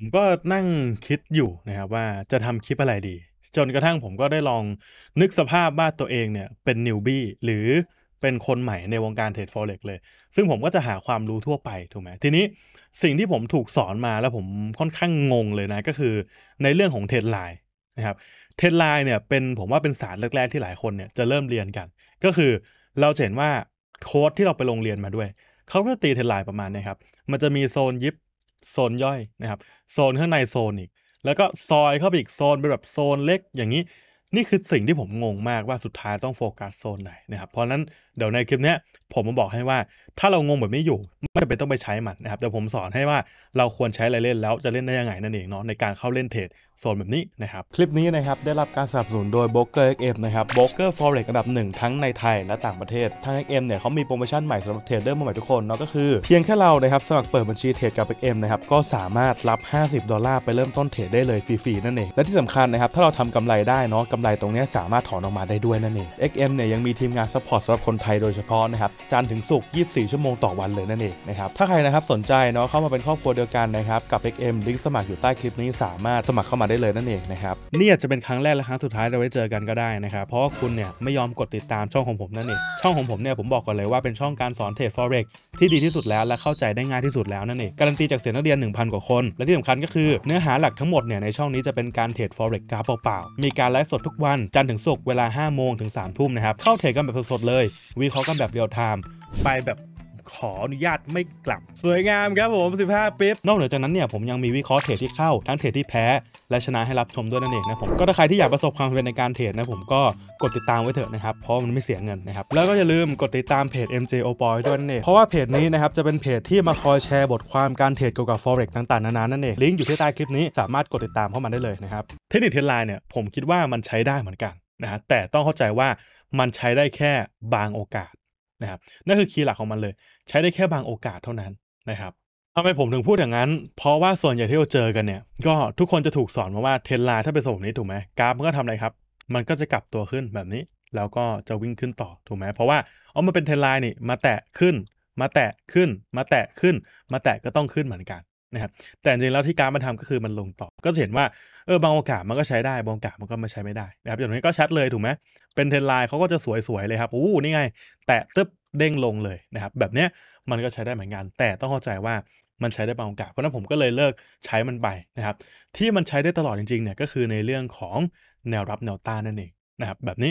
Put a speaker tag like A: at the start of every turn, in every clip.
A: ผมก็นั่งคิดอยู่นะครับว่าจะทำคลิปอะไรดี จนกระทั่งผมก็ได้ลองนึกสภาพบ้านตัวเองเนี่ย เป็นนิวบี้หรือเป็นคนใหม่ในวงการเทรดฟอเร็กเลย ซึ่งผมก็จะหาความรู้ทั่วไปถูกไหมทีนี้สิ่งที่ผมถูกสอนมาแล้วผมค่อนข้างงงเลยนะ ก็คือในเรื่องของเทรดไลน์นะครับเทรดไลน์เนี่ยเป็นผมว่าเป็นศาสตร์แรกๆที่หลายคนเนี่ยจะเริ่มเรียนกัน ก็คือเราเห็นว่าโค้ดที่เราไปโรงเรียนมาด้วยเขาก็ตีเทรดไลน์ประมาณนี้ครับมันจะมีโซนยิปโซนย่อยนะครับ โซนข้างในโซนอีก แล้วก็ซอยเข้าไปอีกโซน เป็นแบบโซนเล็กอย่างนี้ นี่คือสิ่งที่ผมงงมากว่าสุดท้ายต้องโฟกัสโซนไหนนะครับ เพราะนั้นเดี๋ยวในคลิปนี้ผมมาบอกให้ว่าถ้าเรางงแบบไม่อยู่ไม่จำเป็นต้องไปใช้มันนะครับเดี๋ยวผมสอนให้ว่าเราควรใช้อะไรเล่นแล้วจะเล่นได้ยังไงนั่นเองเนาะในการเข้าเล่นเทรดโซนแบบนี้นะครับ คลิปนี้นะครับ ได้รับการสนับสนุนโดยเ r o ก e r XM นะครับบ r o อ e เ f อ r e x อันดับหนึ่งทั้งในไทยและต่างประเทศทาง XM เนี่ยเขามีโปรโมชั่นใหม่สำหรับเทรดเดอร์ใหม่ทุกคนเนาะก็คือเพียงแค่เรานะครับสมัครเปิดบัญชีเทรดกับเ็มนะครับก็สามารถรับ 50 ดอลลาร์ไปเริ่มต้นเทรดได้เลยฟรีๆนั่นเองและที่สำคัญนะครับถ้าเราทำกำไรได้เนาะกำไรตรงนี้สามารถถอนออกมาได้ด้วยนั่นเอง XM เนี่ยยังมีทีมงานซัพพอร์ตสำหรับคนไทยโดยเฉพาะนะครับ จันถึงสุก24 ชั่วโมงต่อวันเลยนั่นเองนะครับถ้าใครนะครับสนใจเนาะเข้ามาเป็นครอบครัวเดียวกันนะครับ กับ XM ลิงก์สมัครอยู่ใต้คลิปนี้สามารถสมัครเข้ามาได้เลยนั่นเองนะครับนี่อาจจะเป็นครั้งแรก และครั้งสุดท้ายเราไว้เจอกันก็ได้นะครับ เพราะว่าคุณเนี่ยไม่ยอมกดติดตามช่องของผมนั่นเองช่องของผมเนี่ยผมบอกก่อน เลยว่าเป็นช่องการสอนเทรด forex ที่ดีที่สุดแล้วและเข้าใจได้ง่ายที่สุดแล้วนั่นเองการันตีจากเสียงนักเรียน 1,000 กว่าคนและที่สำคัญก็คือ เนื้อหาหลักทั้งหมดเนี่ยในช่องนี้จะเป็นการเทรดอเร็กกราฟเปล่าๆมีการไลฟ์สดทุกวันจันทร์ถึงศุกร์เวลา5โมงถึง3ทุ่มนะครับเข้าเทรดกันแบบสดๆเลยวิเคราะห์กันแบบเรียลไทม์ไปแบบขออนุญาตไม่กลับสวยงามครับผม 15ปิ๊บนอกเหนือจากนั้นเนี่ยผมยังมีวิเคราะห์เทรดที่เข้า ทั้งเทรดที่แพ้ และชนะให้รับชมด้วยนั่นเองนะผม ก็ถ้าใครที่อยากประสบความสำเร็จในการเทรดนะผมก็กดติดตามไว้เถอะนะครับ เพราะมันไม่เสียเงินนะครับ แล้วก็อย่าลืมกดติดตามเพจ MJ o b o y ด้วยนั่นเองเพราะว่าเพจนี้นะครับจะเป็นเพจที่มาคอยแชร์บทความการเทรดเกี่ยวกับ forex ต่าง ๆ นานานั่นเองลิงก์อยู่ที่ใต้คลิปนี้สามารถกดติดตามเข้ามาได้เลยนะครับเทคนิคเทรดไลน์เนี่ยผมคิดว่ามันใช้ได้เหมือนกันนะแต่ต้องเข้าใจว่ามันใช้ได้แค่บางโอกาสนะครับนั่นคือคีย์หลักของมันเลย ใช้ได้แค่บางโอกาสเท่านั้นนะครับทำไมผมถึงพูดอย่างนั้น เพราะว่าส่วนใหญ่ที่เราเจอกันเนี่ยก็ทุกคนจะถูกสอนมาว่าเทนไลน์ถ้าไปส่งนี้ถูกไหมกราฟมันก็ทำอะไรครับมันก็จะกลับตัวขึ้นแบบนี้ แล้วก็จะวิ่งขึ้นต่อถูกไหมเพราะว่าอ๋อมันเป็นเทนไลน์นี่มาแตะขึ้น มาแตะขึ้น มาแตะขึ้น มาแตะก็ต้องขึ้นเหมือนกันนะครับแต่จริงแล้วที่การมาทำก็คือมันลงต่อ ก็จะเห็นว่าเออบางโอกาสมันก็ใช้ได้ บางโอกาสมันก็ไม่ใช้ไม่ได้นะครับอย่างนี้ก็ชัดเลยถูกไหมเป็นเทรนไลน์เขาก็จะสวยๆเลยครับอู้นี่ไงแตะตึบเด้งลงเลยนะครับแบบเนี้ยมันก็ใช้ได้เหมือนกันแต่ต้องเข้าใจว่ามันใช้ได้บางโอกาสเพราะนั้นผมก็เลยเลิกใช้มันไปนะครับที่มันใช้ได้ตลอดจริงๆเนี่ยก็คือในเรื่องของแนวรับแนวต้านนั่นเองนะครับแบบนี้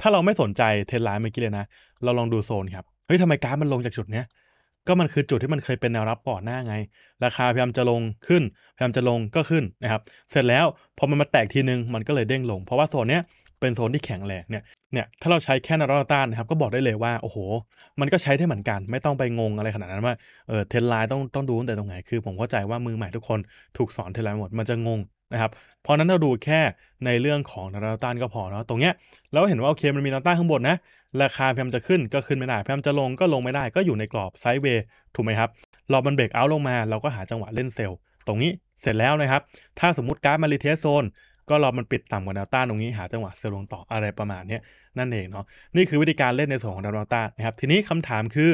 A: ถ้าเราไม่สนใจเทรนไลน์เมื่อกี้เลยนะเราลองดูโซนครับเฮ้ยทำไมการมันลงจากจุดเนี้ยก็มันคือจุดที่มันเคยเป็นแนวรับก่อนหน้าไง ราคาพยายามจะลงขึ้นพยายามจะลงก็ขึ้นนะครับเสร็จแล้ว พอมันมาแตกทีนึง มันก็เลยเด้งลง เพราะว่าโซนเนี้ยเป็นโซนที่แข็งแรงเนี่ยเนี่ยถ้าเราใช้แค่นารบต้านนะครับก็บอกได้เลยว่า โอ้โห มันก็ใช้ได้เหมือนกัน ไม่ต้องไปงงอะไรขนาดนั้นว่าเออเทนไลน์ต้องต้องดูตั้งแต่ตรงไหนคือ ผมเข้าใจว่ามือใหม่ทุกคน ถูกสอนเทนไลน์หมดมันจะงงะครับเพราะนั้นเราดูแค่ในเรื่องของแนวต้านก็พอเนาะตรงเนี้ยเราเห็นว่าโอเคมันมีแนวต้านข้างบนนะ ราคาพยายามจะขึ้นก็ขึ้นไม่ได้พยายามจะลงก็ลงไม่ได้ก็อยู่ในกรอบไซด์เวย์ถูกไหมครับ รอมันเบรกเอาลงมา เราก็หาจังหวะเล่นเซลล์ตรงนี้เสร็จแล้วนะครับ ถ้าสมมติกรารมารีเทสโซน ก็รอมันปิดต่ำกว่าแนวต้านตรงนี้หาจังหวะเซลล์ลงต่ออะไรประมาณนี้นั่นเองเนาะนี่คือวิธีการเล่นในส่วนของแนวต้านนะครับทีนี้คำถามคือ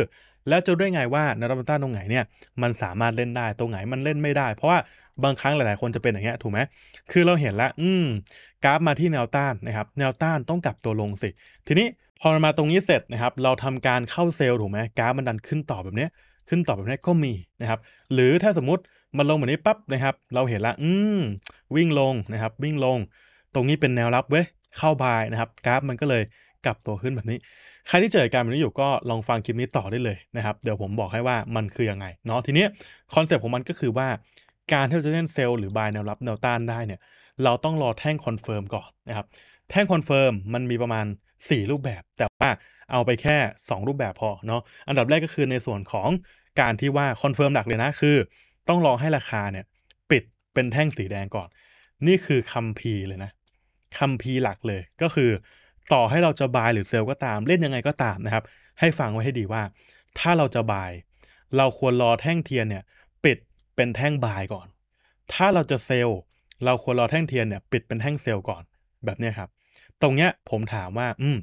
A: แล้วจะด้วยไงว่านาราบต้าตรงไหนเนี่ยมันสามารถเล่นได้ตรงไหนมันเล่นไม่ได้เพราะว่าบางครั้งหลายๆ คนจะเป็นอย่างเงี้ยถูกไหมคือเราเห็นแล้วอืมกราฟมาที่แนวต้านนะครับแนวต้านต้องกลับตัวลงสิ ทีนี้พอมันมาตรงนี้เสร็จนะครับเราทำการเข้าเซลล์ถูกไหมกราฟมันดันขึ้นต่อแบบเนี้ยขึ้นต่อแบบนี้ก็มีนะครับ หรือถ้าสมมติมันลงแบบนี้ปั๊บนะครับ เราเห็นละอืมวิ่งลงนะครับ วิ่งลง ตรงนี้เป็นแนวรับเว้ยเข้าบายนะครับ กราฟมันก็เลยกลับตัวขึ้นแบบนี้ ใครที่เจอการแบบนี้อยู่ก็ลองฟังคลิปนี้ต่อได้เลยนะครับ เดี๋ยวผมบอกให้ว่ามันคืออยังไงเนาะ ทีนี้ คอนเซปต์ของมันก็คือว่าการที่เราจะเล่นเซลล์หรือบายแนวรับแนวต้านได้เนี่ย เราต้องรอแท่งคอนเฟิร์มก่อนนะครับ แท่งคอนเฟิร์มมันมีประมาณ 4 รูปแบบ แต่ว่าเอาไปแค่ 2 รูปแบบพอเนาะ อันดับแรกก็คือในส่วนของการที่ว่าคอนเฟิร์มหลักเลยนะ คือ ต้องรอให้ราคาเนี่ยปิดเป็นแท่งสีแดงก่อน นี่คือคัมพีเลยนะ คัมพีหลักเลยก็คือต่อให้เราจะบายหรือเซลก็ตามเล่นยังไงก็ตามนะครับ ให้ฟังไว้ให้ดีว่าถ้าเราจะบาย เราควรรอแท่งเทียนเนี่ย ปิดเป็นแท่งบายก่อน ถ้าเราจะเซลเราควรรอแท่งเทียนเนี่ยปิดเป็นแท่งเซลก่อนแบบนี้ครับ ตรงเนี้ยผมถามว่า อืม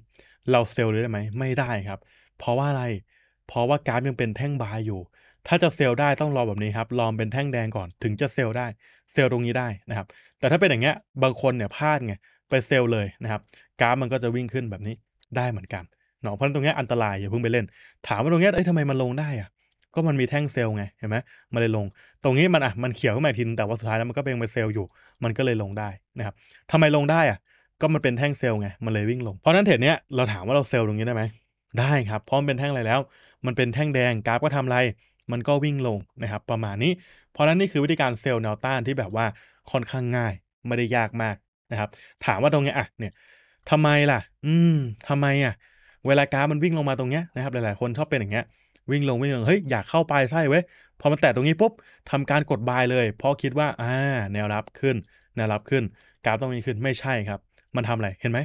A: เราเซลลได้ไหมไม่ได้ครับ เพราะว่าอะไรเพราะว่ากราฟยังเป็นแท่งบายอยู่ ถ้าจะเซลได้ต้องรอแบบนี้ครับรอเป็นแท่งแดงก่อนถึงจะเซลได้เซลตรงนี้ได้นะครับ แต่ถ้าเป็นอย่างเงี้ยบางคนเนี่ยพลาดไงไปเซลเลยนะครับกราฟมันก็จะวิ่งขึ้นแบบนี้ได้เหมือนกันเนาะเพราะตรงนี้อันตรายอย่าเพิ่งไปเล่น ถามว่าตรงนี้เอ้ยทำไมมันลงได้อะ ก็มันมีแท่งเซลล์ไงเห็นไหมมันเลยลง ตรงนี้มันอ่ะมันเขียวขึ้นมาทีนึงแต่ว่าสุดท้ายแล้วมันก็เป็นเซลล์อยู่ มันก็เลยลงได้นะครับทำไมลงได้อ่ะก็มันเป็นแท่งเซลล์ไง มันเลยวิ่งลง เพราะนั้นเทรดเนี้ยเราถามว่าเราเซลล์ตรงนี้ได้ไหมได้ครับพร้อมเป็นแท่งอะไรแล้ว มันเป็นแท่งแดง กราฟก็ทำอะไร มันก็วิ่งลงนะครับประมาณนี้ เพราะนั้นนี่คือวิธีการเซลล์แนวต้านที่แบบว่าค่อนข้างง่ายไม่ได้ยากมากนะครับถามว่าตรงนี้อ่ะเนี่ยทำไมล่ะ อืมทำไมอ่ะ เวลากรามันวิ่งลงมาตรงเนี้ยนะครับ หลาย ๆ คนชอบเป็นอย่างเงี้ย วิ่งลงวิ่งลง เฮ้ย อยากเข้าไปใช่ไเว้ย พอมันแตะตรงนี้ปุ๊บทำการกดบายเลย เพราะคิดว่า อ่า แนวรับขึ้น แนวรับขึ้นกราฟต้องมีขึ้น ไม่ใช่ครับ มันทำอะไร เห็นไหม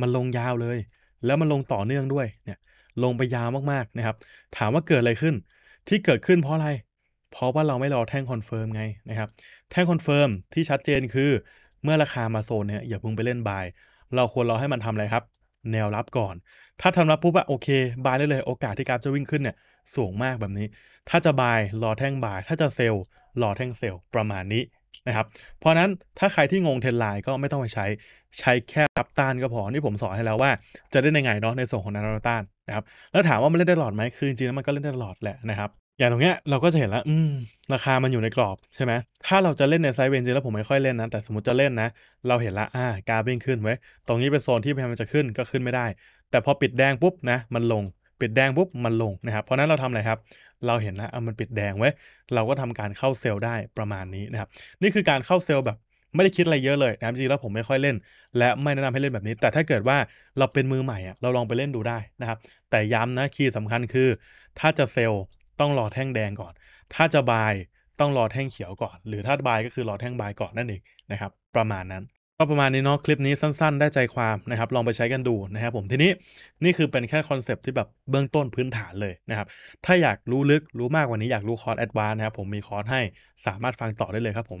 A: มันลงยาวเลย แล้วมันลงต่อเนื่องด้วย เนี่ย ลงไปยาวมาก ๆ นะครับ ถามว่าเกิดอะไรขึ้น ที่เกิดขึ้นเพราะอะไร เพราะว่าเราไม่รอแท่งคอนเฟิร์มไงนะครับ แท่งคอนเฟิร์มที่ชัดเจนคือ เมื่อราคามาโซนเนี่ยอย่าพุ่งไปเล่นบายเราควรรอให้มันทำอะไรครับ แนวรับก่อน ถ้าทำรับปุ๊บอะโอเคบายได้เลยโอกาสที่การจะวิ่งขึ้นเนี่ย สูงมากแบบนี้ ถ้าจะบายรอแท่งบาย ถ้าจะเซลรอแท่งเซลประมาณนี้นะครับ เพราะนั้นถ้าใครที่งงเทนไลน์ก็ไม่ต้องไปใช้ใช้แค่รับต้านก็พอนี่ผมสอนให้แล้วว่า จะได้ในไงเนาะในส่วนของนันรับต้านนะครับแล้วถามว่ามันเล่นได้ตลอดไหมคือจริงๆแล้วมันก็เล่นได้ตลอดแหละนะครับอย่างตรงเนี้ยเราก็จะเห็นแล้วอืมราคามันอยู่ในกรอบใช่ไหม ถ้าเราจะเล่นในไซด์เวนจริงแล้วผมไม่ค่อยเล่นนะ แต่สมมติจะเล่นนะ เราเห็นละอ่าการวิ่งขึ้นไว้ ตรงนี้เป็นโซนที่พยายามจะขึ้นก็ขึ้นไม่ได้ แต่พอปิดแดงปุ๊บนะมันลง ปิดแดงปุ๊บมันลงนะครับ เพราะนั้นเราทำอะไรครับ เราเห็นละอ่ะมันปิดแดงไว้ เราก็ทำการเข้าเซลล์ได้ประมาณนี้นะครับ นี่คือการเข้าเซลล์แบบ ไม่ได้คิดอะไรเยอะเลยนะรจริงแล้วผมไม่ค่อยเล่น และไม่แนะนำให้เล่นแบบนี้ แต่ถ้าเกิดว่าเราเป็นมือใหม่อ่ะ เราลองไปเล่นดูได้นะครับ แต่ย้ำนะคีย์สาคัญคือ ถ้าจะเซลล์ต้องรอแท่งแดงก่อน ถ้าจะบายต้องรอแท่งเขียวก่อน หรือถ้าบายก็คือรอแท่งบายก่อนนั่นเองนะครับ ประมาณนั้น ก็ประมาณนี้เนาะคลิปนี้สั้น ๆ ได้ใจความนะครับ ลองไปใช้กันดูนะครับผมทีนี้นี่คือเป็นแค่คอนเซปที่แบบเบื้องต้นพื้นฐานเลยนะครับ ถ้าอยากรู้ลึกรู้มากกว่านี้ อยากรู้คอร์สแอดวานนะครับ ผมมีคอร์สให้สามารถฟังต่อได้เลยครับผม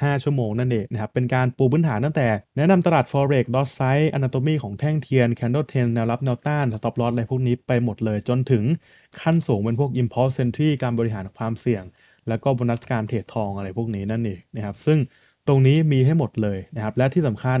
A: 15ชั่วโมงนั่นเองนะครับเป็นการปูพื้นฐานตั้งแต่แนะนำตลาด forex dot size anatomy ของแท่งเทียน candle t น e n แนวรับแนวต้าน stop loss อะไรพวกนี้ไปหมดเลยจนถึงขั้นสูงเป็นพวก impulse entry การบริหารความเสี่ยง แล้วก็บนัสการเทรดทองอะไรพวกนี้นั่นเองนะครับซึ่งตรงนี้มีให้หมดเลยนะครับ และที่สำคัญ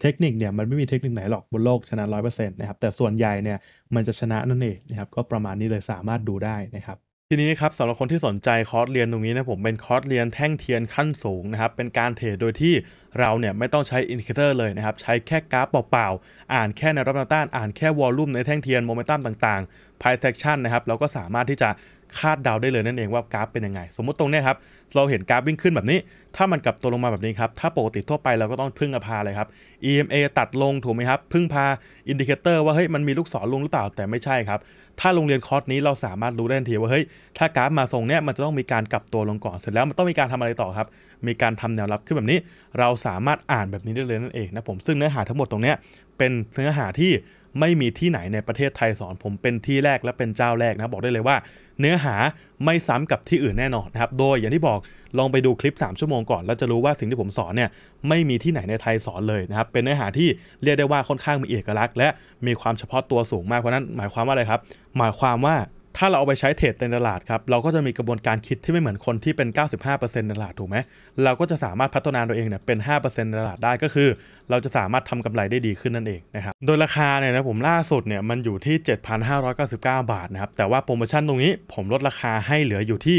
A: เทคนิคเนี่ยมันไม่มีเทคนิคไหนหรอก บนโลกชนะร้อยเปอร์เซ็นต์นะครับแต่ส่วนใหญ่เนี่ยมันจะชนะนั่นเองนะครับก็ประมาณนี้เลยสามารถดูได้นะครับทีนี้ครับ สำหรับคนที่สนใจคอร์สเรียนตรงนี้นะผม เป็นคอร์สเรียนแท่งเทียนขั้นสูงนะครับ เป็นการเทรดโดยที่เราเนี่ยไม่ต้องใช้อินดิเคเตอร์เลยนะครับ ใช้แค่กราฟเปล่าๆ อ่านแค่ในรับนนำต้านอ่านแค่วอลลุ่มในแท่งเทียนโมเมนตัมต่างๆพายเซ็กชันนะครับเราก็สามารถที่จะคาดเดาได้เลยนั่นเองว่ากราฟเป็นยังไง สมมุติตรงนี้ครับ เราเห็นกราฟวิ่งขึ้นแบบนี้ ถ้ามันกลับตัวลงมาแบบนี้ครับ ถ้าปกติทั่วไปเราก็ต้องพึ่งพาเลยครับ EMA ตัดลงถูกไหมครับพึ่งพาอินดิเคเตอร์ว่าเฮ้ยมันมีลูกศรลงหรือเปล่าแต่ไม่ใช่ครับถ้าโรงเรียนคอร์สนี้เราสามารถรู้ได้ทันทีว่าเฮ้ยถ้ากราฟมาทรงเนี้ยมันจะต้องมีการกลับตัวลงก่อนเสร็จแล้วมันต้องมีการทำอะไรต่อครับมีการทำแนวรับขึ้นแบบนี้เราสามารถอ่านแบบนี้ได้เลยนั่นเองนะผมซึ่งเนื้อหาทั้งหมดตรงนี้เป็นเนื้อหาที่ไม่มีที่ไหนในประเทศไทยสอน ผมเป็นที่แรกและเป็นเจ้าแรกนะบอกได้เลยว่าเนื้อหาไม่ซ้ำกับที่อื่นแน่นอนนะครับโดยอย่างที่บอกลองไปดูคลิป3 ชั่วโมงก่อนแล้วจะรู้ว่าสิ่งที่ผมสอนเนี่ยไม่มีที่ไหนในไทยสอนเลยนะครับเป็นเนื้อหาที่เรียกได้ว่าค่อนข้างมีเอกลักษณ์ และมีความเฉพาะตัวสูงมากเพราะนั้นหมายความว่าอะไรครับหมายความว่าถ้าเราเอาไปใช้เทรดในตลาดครับ เราก็จะมีกระบวนการคิดที่ไม่เหมือนคนที่เป็น 95%ตลาดถูกไหม เราก็จะสามารถพัฒนาตัวเองเนี่ยเป็น 5%ตลาดได้ก็คือ เราจะสามารถทำกำไรได้ดีขึ้นนั่นเองนะครับ โดยราคาเนี่ยนะผมล่าสุดเนี่ยมันอยู่ที่ 7,599 บาทนะครับแต่ว่าโปรโมชั่นตรงนี้ผมลดราคาให้เหลืออยู่ที่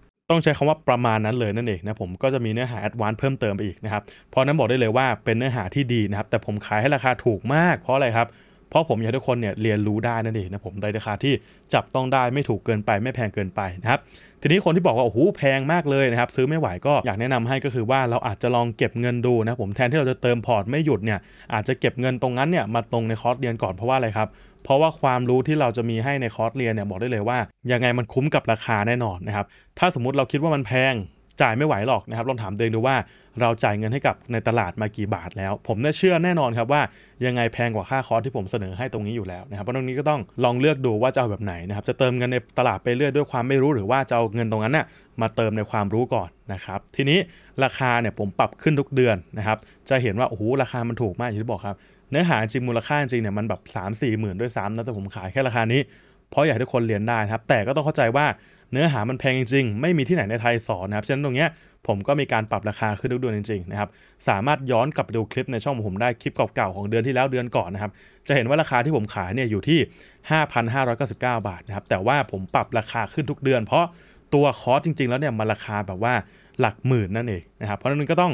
A: ต้องใช้คำว่าประมาณนั้นเลยนั่นเองนะผมก็จะมีเนื้อหาแอดวานซ์เพิ่มเติมไปอีกนะครับเพราะนั้นบอกได้เลยว่าเป็นเนื้อหาที่ดีนะครับแต่ผมขายให้ราคาถูกมาก เพราะอะไรครับเพราะผมอยากให้ทุกคนเนี่ยเรียนรู้ได้นั่นเองนะผมในราคาที่จับต้องได้ไม่ถูกเกินไป ไม่แพงเกินไปนะครับทีนี้คนที่บอกว่าโอ้โหแพงมากเลยนะครับซื้อไม่ไหวก็อยากแนะนำให้ก็คือว่าเราอาจจะลองเก็บเงินดูนะผมแทนที่เราจะเติมพอร์ตไม่หยุดเนี่ยอาจจะเก็บเงินตรงนั้นเนี่ยมาตรงในคอร์สเรียนก่อนเพราะว่าอะไรครับเพราะว่าความรู้ที่เราจะมีให้ในคอร์สเรียนเนี่ยบอกได้เลยว่า ยังไงมันคุ้มกับราคาแน่นอนนะครับถ้าสมมติเราคิดว่ามันแพงจ่ายไม่ไหวหรอกนะครับลองถามตัวเองดูว่าเราจ่ายเงินให้กับในตลาดมากี่บาทแล้ว ผมเชื่อแน่นอนครับว่ายังไงแพงกว่าค่าคอร์สที่ผมเสนอให้ตรงนี้อยู่แล้วนะครับเพราะตรงนี้ก็ต้องลองเลือกดูว่าจะเอาแบบไหนนะครับจะเติมเงินในตลาดไปเรื่อยด้วย ความไม่รู้หรือว่าจะเอาเงินตรงนั้นนะ่ยมาเติมในความรู้ก่อนนะครับทีนี้ราคาเนี่ยผมปรับขึ้นทุกเดือนนะครับจะเห็นว่าโอ้โหราคามันถูกมากอย่างที่บอกครับเนื้อหาจริง มูลค่าจริงเนี่ยมันแบบ3 4หมื่นด้วยซ้ำนะแต่ผมขายแค่ราคานี้เพราะอยากให้ทุกคนเรียนได้นะครับแต่ก็ต้องเข้าใจว่าเนื้อหามันแพงจริง ๆ ไม่มีที่ไหนในไทยสอนนะครับฉะนั้นตรงเนี้ยผมก็มีการปรับราคาขึ้นทุกเดือนจริงๆนะครับสามารถย้อนกลับไปดูคลิปในช่องของผมได้คลิปเก่าๆของเดือนที่แล้วเดือนก่อนนะครับจะเห็นว่าราคาที่ผมขายเนี่ยอยู่ที่ 5,599 บาท นะครับ แต่ว่าผมปรับราคาขึ้นทุกเดือน เพราะตัวคอร์สจริง ๆแล้วเนี่ยมันราคาแบบว่าหลักหมื่นนั่นเองนะครับเพราะนั้นก็ต้อง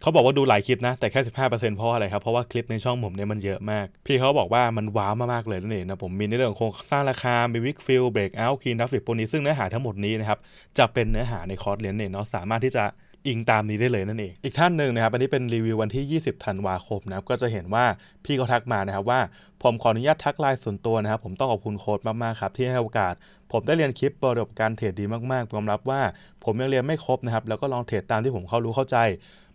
A: เขาบอกว่าดูหลายคลิปนะ แต่แค่ 15%เพราะอะไรครับ เพราะว่าคลิปในช่องผมเนี่ยมันเยอะมาก พี่เขาบอกว่ามันว้าวมากๆเลยนั่นเองนะ ผมมีในเรื่องของโครงสร้างราคามีวิกฟิลเบรกเอาท์คีนดัฟฟิตพวกนี้ซึ่งเนื้อหาทั้งหมดนี้นะครับ จะเป็นเนื้อหาในคอร์สเรียนเนี่ยเนาะสามารถที่จะอิงตามนี้ได้เลยนั่นเองอีกท่านหนึ่งนะครับ อันนี้เป็นรีวิววันที่ 20ธันวาคมนะครับก็จะเห็นว่าพี่เขาทักมานะครับว่าผมขออนุญาตทักไลน์ส่วนตัวนะครับผมต้องขอบคุณโค้ดมากๆครับที่ให้โอกาส ผมได้เรียนคลิปประดบการเทรดดีมากๆยอมรับว่า ผมยังเรียนไม่ครบนะครับแล้วก็ลองเทรดตามที่ผมเข้ารู้เข้าใจ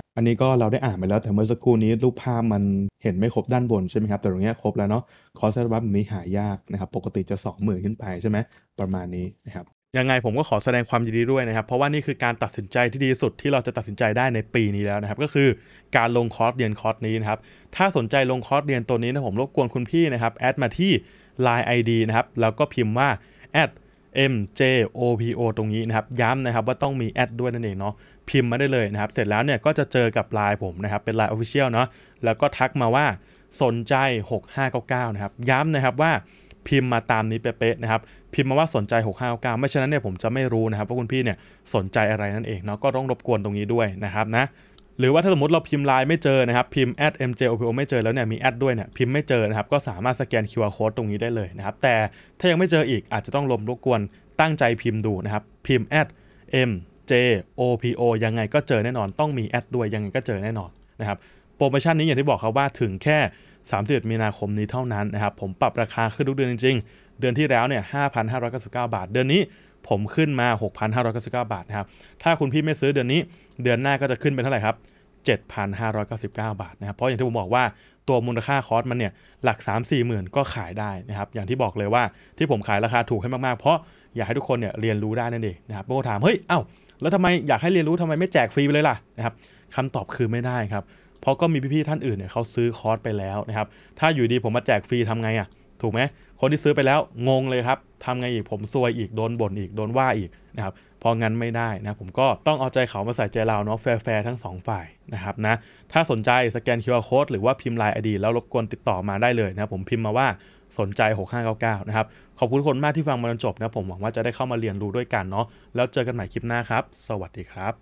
A: ับอันนี้ก็เราได้อ่านไปแล้วแต่เมื่อสักครู่นี้รูปภาพมันเห็นไม่ครบด้านบนใช่ไหมครับแต่ตรงนี้ครบแล้วเนาะคอร์สบัฟนี้หายากนะครับปกติจะ2มื่นขึ้นไปใช่ไหมประมาณนี้นะครับยังไงผมก็ขอแสดงความยินดีด้วยนะครับเพราะว่านี่คือการตัดสินใจที่ดีสุดที่เราจะตัดสินใจได้ในปีนี้แล้วนะครับก็คือการลงคอร์สเรียนคอร์สนี้นะครับถ้าสนใจลงคอร์สเรียนตัวนี้นะผมรบกวนคุณพี่นะครับแอดมาที่ Line ID นะครับแล้วก็พิมพ์ว่า a ด M J O P O ตรงนี้นะครับย้ำนะครับว่าต้องมีแอดด้วยนั่นเองเนาะพิมพ์มาได้เลยนะครับเสร็จแล้วเนี่ยก็จะเจอกับไลน์ผมนะครับเป็นไลน์ Official เนาะแล้วก็ทักมาว่าสนใจ 6599นะครับ ย้ำนะครับว่าพิมพ์มาตามนี้เป๊ะๆนะครับพิมพ์มาว่าสนใจ 6599ไม่ฉะนั้นเนี่ยผมจะไม่รู้นะครับว่าคุณพี่เนี่ย สนใจอะไรนั่นเองเนาะก็ต้องรบกวนตรงนี้ด้วยนะครับนะหรือว่าถ้าสมมติเราพิมพ์ไลน์ไม่เจอนะครับพิมพ์ a mjopo ไม่เจอแล้วเนี่ยมีแอดด้วยเนี่ยพิมพ์ไม่เจอนะครับก็สามารถสแกน QR code ตรงนี้ได้เลยนะครับแต่ถ้ายังไม่เจออีกอาจจะต้องลมรบกวนตั้งใจพิมพ์ดูนะครับพิมพ์ a mjopo ยังไงก็เจอแน่นอน ต้องมีแอดด้วยยังไงก็เจอแน่นอนนะครับโปรโมชั่นนี้อย่างที่บอกครับว่าถึงแค่ 31 มีนาคมนี้เท่านั้นนะครับผมปรับราคาขึ้นทุกเดือนจริงๆเดือนที่แล้วเนี่ย 5,599 บาท เดือนนี้ผมขึ้นมา 6,599 บาทนะครับ ถ้าคุณพี่ไม่ซื้อเดือนนี้ เดือนหน้าก็จะขึ้นเป็นเท่าไหร่ครับ 7,599 บาทนะครับ เพราะอย่างที่ผมบอกว่า ตัวมูลค่าคอร์สมันเนี่ย หลัก 3 4หมื่นก็ขายได้นะครับ อย่างที่บอกเลยว่า ที่ผมขายราคาถูกให้มากๆ เพราะอยากให้ทุกคนเนี่ยเรียนรู้ได้นั่นเองนะครับบางคนถาม เฮ้ย เอ้า แล้วทำไมอยากให้เรียนรู้ทำไมไม่แจกฟรีไปเลยล่ะนะครับคำตอบคือไม่ได้ครับ เพราะก็มีพี่ๆท่านอื่นเนี่ยเขาซื้อคอร์สไปแล้วนะครับ ถ้าอยู่ดีผมมาแจกฟรีทำไงอะ่ะถูกไหม คนที่ซื้อไปแล้ว งงเลยครับ ทำไงอีก ผมซวยอีก โดนบ่นอีก โดนว่าอีกนะครับ พองั้นไม่ได้นะ ผมก็ต้องเอาใจเขามาใส่ใจเราเนาะ แฟร์ๆ ทั้ง 2 ฝ่ายนะครับนะ ถ้าสนใจสแกน QR Code หรือว่าพิมพ์ลายอดีแล้วรบกวนติดต่อมาได้เลยนะผมพิมพ์มาว่าสนใจ 6599 นะครับ ขอบคุณคนมากที่ฟังมาจนจบนะ ผมหวังว่าจะได้เข้ามาเรียนรู้ด้วยกันเนาะ แล้วเจอกันใหม่คลิปหน้าครับ สวัสดีครับ